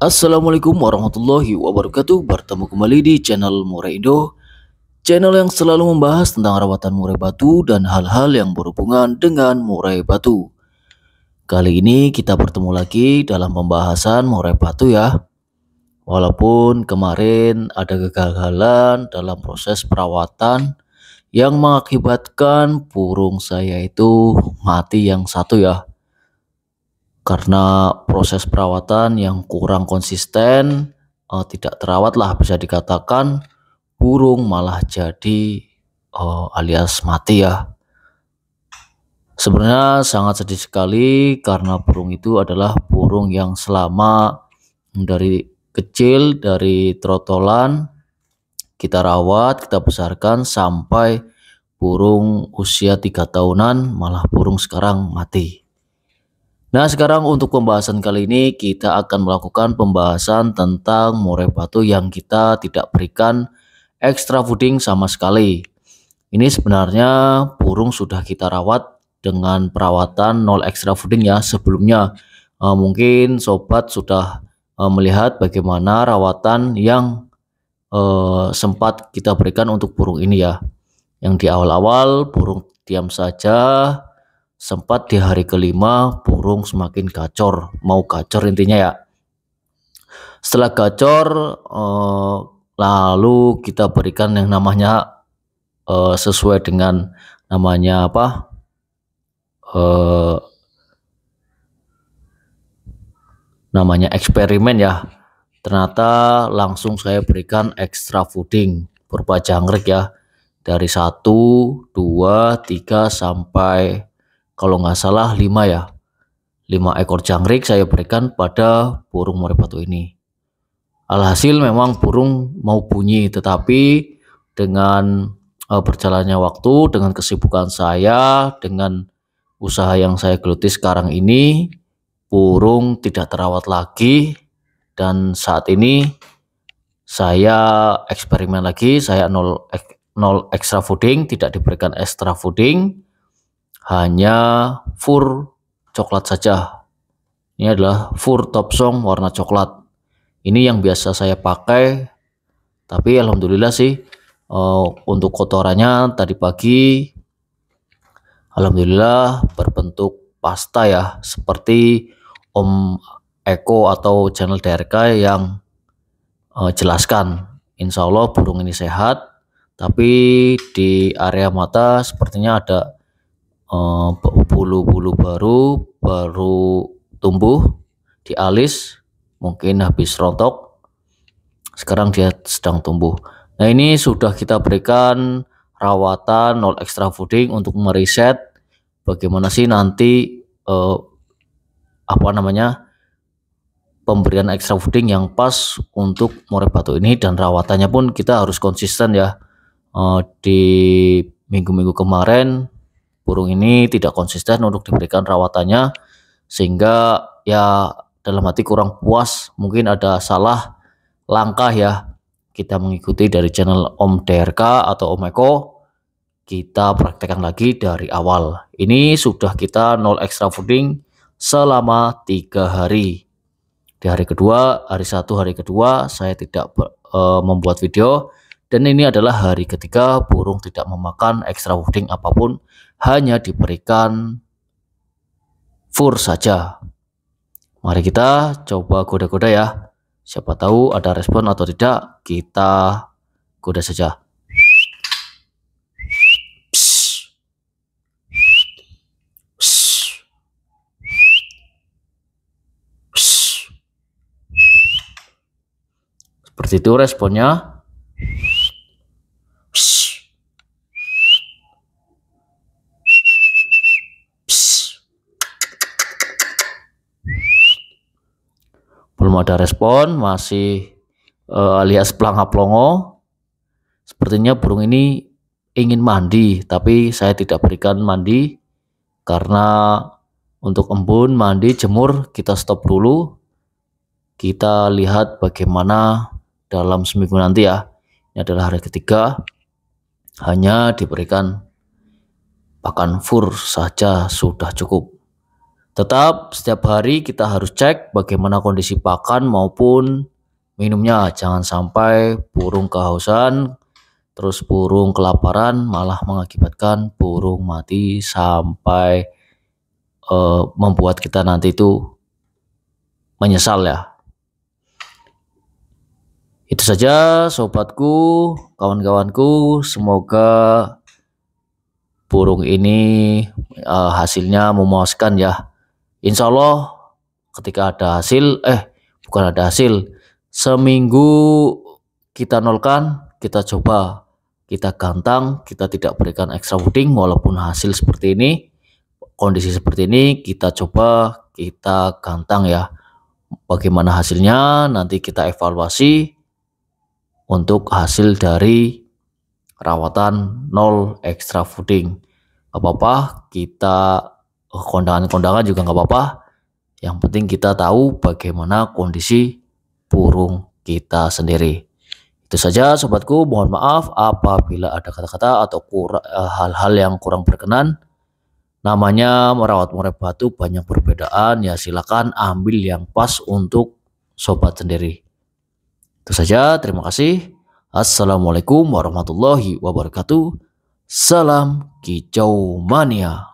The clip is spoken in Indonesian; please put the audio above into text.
Assalamualaikum warahmatullahi wabarakatuh Bertemu kembali di channel Murai Indo Channel yang selalu membahas tentang rawatan murai batu dan hal-hal yang berhubungan dengan murai batu Kali ini kita bertemu lagi dalam pembahasan murai batu ya Walaupun kemarin ada kegagalan dalam proses perawatan yang mengakibatkan burung saya itu mati yang satu ya karena proses perawatan yang kurang konsisten, uh, tidak terawat lah bisa dikatakan burung malah jadi uh, alias mati ya. Sebenarnya sangat sedih sekali karena burung itu adalah burung yang selama dari kecil dari trotolan kita rawat, kita besarkan sampai burung usia tiga tahunan malah burung sekarang mati. Nah sekarang untuk pembahasan kali ini kita akan melakukan pembahasan tentang murai batu yang kita tidak berikan extra fooding sama sekali. Ini sebenarnya burung sudah kita rawat dengan perawatan nol extra fooding ya sebelumnya. Eh, mungkin sobat sudah eh, melihat bagaimana rawatan yang eh, sempat kita berikan untuk burung ini ya. Yang di awal-awal burung diam saja sempat di hari kelima burung semakin gacor, mau gacor intinya ya. Setelah gacor eh, lalu kita berikan yang namanya eh, sesuai dengan namanya apa? Eh, namanya eksperimen ya. Ternyata langsung saya berikan extra fooding berupa jangkrik ya dari 1, 2, 3 sampai kalau nggak salah 5 ya 5 ekor jangkrik saya berikan pada burung batu ini alhasil memang burung mau bunyi tetapi dengan eh, berjalannya waktu dengan kesibukan saya dengan usaha yang saya geluti sekarang ini burung tidak terawat lagi dan saat ini saya eksperimen lagi saya nol nol extra fooding tidak diberikan extra fooding hanya fur coklat saja. Ini adalah fur top song warna coklat. Ini yang biasa saya pakai. Tapi alhamdulillah sih uh, untuk kotorannya tadi pagi alhamdulillah berbentuk pasta ya seperti Om Eko atau channel DRK yang uh, jelaskan. Insya Allah burung ini sehat tapi di area mata sepertinya ada Eh, bulu-bulu baru baru tumbuh di alis, mungkin habis rontok, Sekarang dia sedang tumbuh. Nah, ini sudah kita berikan rawatan nol extra fooding untuk mereset bagaimana sih nanti eh, apa namanya pemberian extra fooding yang pas untuk murai batu ini dan rawatannya pun kita harus konsisten ya eh, di minggu-minggu kemarin burung ini tidak konsisten untuk diberikan rawatannya sehingga ya dalam hati kurang puas mungkin ada salah langkah ya kita mengikuti dari channel Om DRK atau Om Eko kita praktekkan lagi dari awal ini sudah kita nol extra fooding selama tiga hari di hari kedua hari satu hari kedua saya tidak e, membuat video dan ini adalah hari ketiga burung tidak memakan extra fooding apapun hanya diberikan fur saja. Mari kita coba goda-goda ya. Siapa tahu ada respon atau tidak, kita goda saja. Seperti itu responnya. belum ada respon, masih uh, alias pelangap-longo. Sepertinya burung ini ingin mandi, tapi saya tidak berikan mandi karena untuk embun mandi jemur kita stop dulu. Kita lihat bagaimana dalam seminggu nanti ya. Ini adalah hari ketiga. Hanya diberikan pakan fur saja sudah cukup. Tetap setiap hari kita harus cek bagaimana kondisi pakan maupun minumnya. Jangan sampai burung kehausan, terus burung kelaparan malah mengakibatkan burung mati sampai uh, membuat kita nanti itu menyesal ya. Itu saja sobatku, kawan-kawanku, semoga burung ini uh, hasilnya memuaskan ya. Insya Allah ketika ada hasil, eh bukan ada hasil, seminggu kita nolkan, kita coba, kita gantang, kita tidak berikan extra wooding walaupun hasil seperti ini, kondisi seperti ini kita coba, kita gantang ya. Bagaimana hasilnya nanti kita evaluasi untuk hasil dari rawatan nol extra fooding. Apa apa kita Eh, kondangan-kondangan juga nggak apa-apa. Yang penting kita tahu bagaimana kondisi burung kita sendiri. Itu saja sobatku, mohon maaf apabila ada kata-kata atau eh, hal-hal yang kurang berkenan. Namanya merawat murai batu banyak perbedaan, ya silakan ambil yang pas untuk sobat sendiri. Itu saja, terima kasih. Assalamualaikum warahmatullahi wabarakatuh. Salam kicau mania.